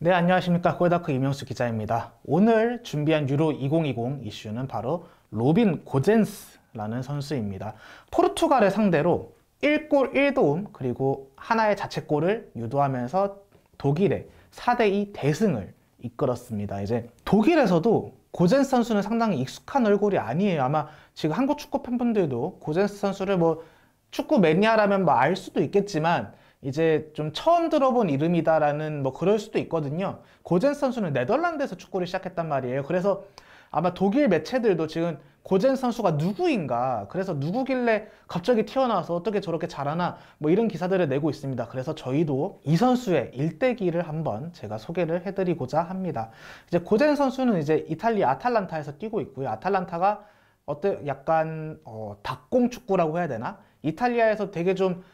네, 안녕하십니까. 코에다크 이명수 기자입니다. 오늘 준비한 유로 2020 이슈는 바로 로빈 고젠스라는 선수입니다. 포르투갈의 상대로 1골 1도움 그리고 하나의 자책골을 유도하면서 독일의 4대2 대승을 이끌었습니다. 이제 독일에서도 고젠스 선수는 상당히 익숙한 얼굴이 아니에요. 아마 지금 한국 축구 팬분들도 고젠스 선수를 뭐 축구 매니아라면 뭐 알 수도 있겠지만 이제 좀 처음 들어본 이름이다라는 뭐 그럴 수도 있거든요. 고젠 선수는 네덜란드에서 축구를 시작했단 말이에요. 그래서 아마 독일 매체들도 지금 고젠 선수가 누구인가 그래서 누구길래 갑자기 튀어나와서 어떻게 저렇게 잘하나 뭐 이런 기사들을 내고 있습니다 그래서 저희도 이 선수의 일대기를 한번 제가 소개를 해드리고자 합니다 이제 고젠 선수는 이제 이탈리 아 아탈란타에서 뛰고 있고요 아탈란타가 어때 약간 어, 닭공 축구라고 해야 되나 이탈리아에서 되게 좀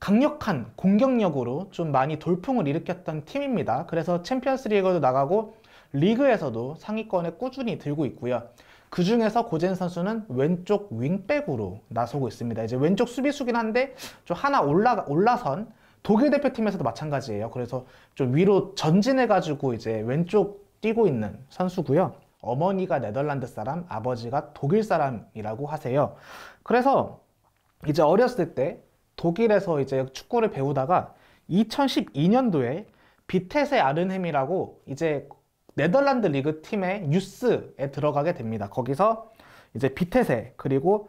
강력한 공격력으로 좀 많이 돌풍을 일으켰던 팀입니다. 그래서 챔피언스 리그도 나가고 리그에서도 상위권에 꾸준히 들고 있고요. 그 중에서 고젠 선수는 왼쪽 윙백으로 나서고 있습니다. 이제 왼쪽 수비수긴 한데 좀 하나 올라 올라선 독일 대표팀에서도 마찬가지예요. 그래서 좀 위로 전진해가지고 이제 왼쪽 뛰고 있는 선수고요. 어머니가 네덜란드 사람, 아버지가 독일 사람이라고 하세요. 그래서 이제 어렸을 때 독일에서 이제 축구를 배우다가 2012년도에 비테세 아른햄이라고 이제 네덜란드 리그 팀의 뉴스에 들어가게 됩니다. 거기서 이제 비테세 그리고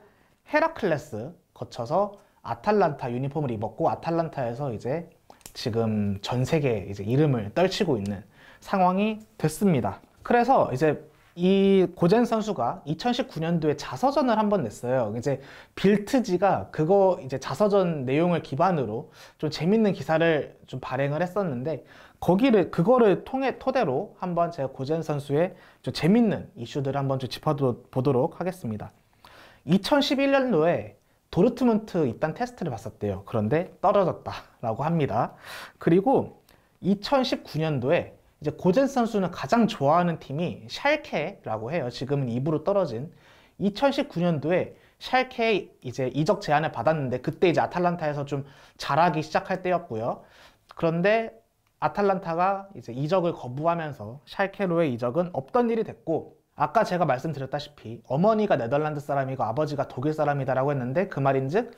헤라클레스 거쳐서 아탈란타 유니폼을 입었고 아탈란타에서 이제 지금 전 세계에 이제 이름을 떨치고 있는 상황이 됐습니다. 그래서 이제 이 고젠 선수가 2019년도에 자서전을 한번 냈어요. 이제 빌트지가 그거 이제 자서전 내용을 기반으로 좀 재밌는 기사를 좀 발행을 했었는데 거기를 그거를 통해 토대로 한번 제가 고젠 선수의 좀 재밌는 이슈들을 한번 좀 짚어보도록 하겠습니다. 2011년도에 도르트문트 입단 테스트를 봤었대요. 그런데 떨어졌다라고 합니다. 그리고 2019년도에 이제 고젠 선수는 가장 좋아하는 팀이 샬케라고 해요. 지금은 2부로 떨어진 2019년도에 샬케 이제 이적 제안을 받았는데 그때 이제 아탈란타에서 좀 잘하기 시작할 때였고요. 그런데 아탈란타가 이제 이적을 거부하면서 샬케로의 이적은 없던 일이 됐고 아까 제가 말씀드렸다시피 어머니가 네덜란드 사람이고 아버지가 독일 사람이다라고 했는데 그 말인즉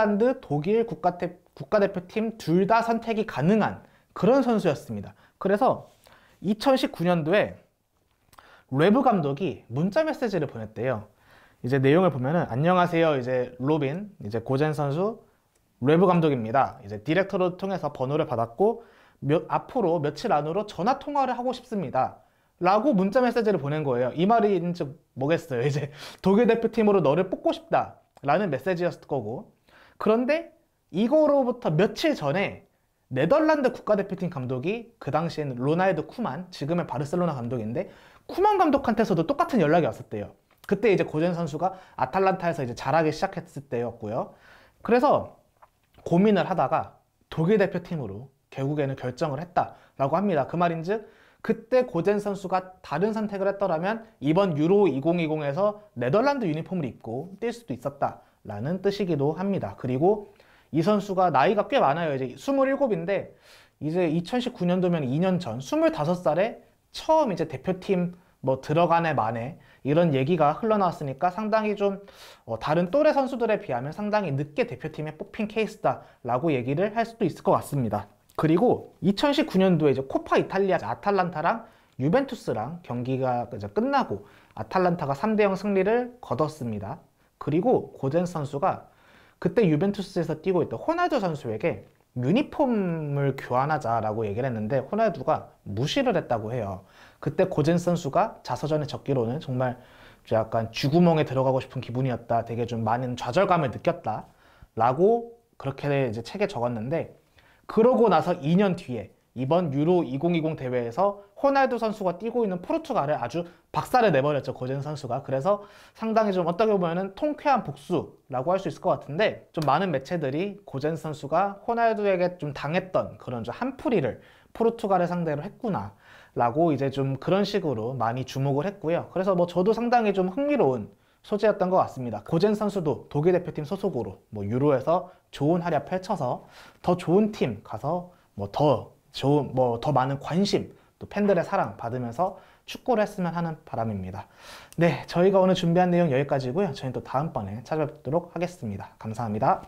네덜란드, 독일 국가대, 국가대표팀 둘 다 선택이 가능한 그런 선수였습니다. 그래서 2019년도에 레브 감독이 문자 메시지를 보냈대요. 이제 내용을 보면은 안녕하세요. 이제 로빈, 이제 고젠 선수 레브 감독입니다. 이제 디렉터로 통해서 번호를 받았고 몇, 앞으로 며칠 안으로 전화 통화를 하고 싶습니다. 라고 문자 메시지를 보낸 거예요. 이 말이 즉 뭐겠어요. 이제 독일 대표팀으로 너를 뽑고 싶다. 라는 메시지였을 거고. 그런데 이거로부터 며칠 전에 네덜란드 국가대표팀 감독이 그 당시에는 로나이드 쿠만, 지금의 바르셀로나 감독인데 쿠만 감독한테서도 똑같은 연락이 왔었대요. 그때 이제 고젠 선수가 아탈란타에서 이제 잘하기 시작했을 때였고요. 그래서 고민을 하다가 독일 대표팀으로 결국에는 결정을 했다라고 합니다. 그 말인즉 그때 고젠 선수가 다른 선택을 했더라면 이번 유로 2020에서 네덜란드 유니폼을 입고 뛸 수도 있었다라는 뜻이기도 합니다. 그리고 이 선수가 나이가 꽤 많아요. 이제 27인데 이제 2019년도면 2년 전 25살에 처음 이제 대표팀 뭐 들어가네 만에 이런 얘기가 흘러나왔으니까 상당히 좀어 다른 또래 선수들에 비하면 상당히 늦게 대표팀에 뽑힌 케이스다라고 얘기를 할 수도 있을 것 같습니다. 그리고 2019년도에 이제 코파 이탈리아 아탈란타랑 유벤투스랑 경기가 이제 끝나고 아탈란타가 3대0 승리를 거뒀습니다. 그리고 고젠 선수가 그때 유벤투스에서 뛰고 있던 호날두 선수에게 유니폼을 교환하자라고 얘기를 했는데 호날두가 무시를 했다고 해요. 그때 고젠 선수가 자서전에 적기로는 정말 약간 쥐구멍에 들어가고 싶은 기분이었다. 되게 좀 많은 좌절감을 느꼈다. 라고 그렇게 이제 책에 적었는데 그러고 나서 2년 뒤에 이번 유로 2020 대회에서 호날두 선수가 뛰고 있는 포르투갈을 아주 박살을 내버렸죠. 고젠 선수가. 그래서 상당히 좀 어떻게 보면 통쾌한 복수라고 할 수 있을 것 같은데 좀 많은 매체들이 고젠 선수가 호날두에게 좀 당했던 그런 좀 한풀이를 포르투갈을 상대로 했구나. 라고 이제 좀 그런 식으로 많이 주목을 했고요. 그래서 뭐 저도 상당히 좀 흥미로운 소재였던 것 같습니다. 고젠 선수도 독일 대표팀 소속으로 뭐 유로에서 좋은 활약 펼쳐서 더 좋은 팀 가서 뭐더 좋은 뭐더 많은 관심 또 팬들의 사랑 받으면서 축구를 했으면 하는 바람입니다. 네, 저희가 오늘 준비한 내용 여기까지고요. 저희는 또 다음번에 찾아뵙도록 하겠습니다. 감사합니다.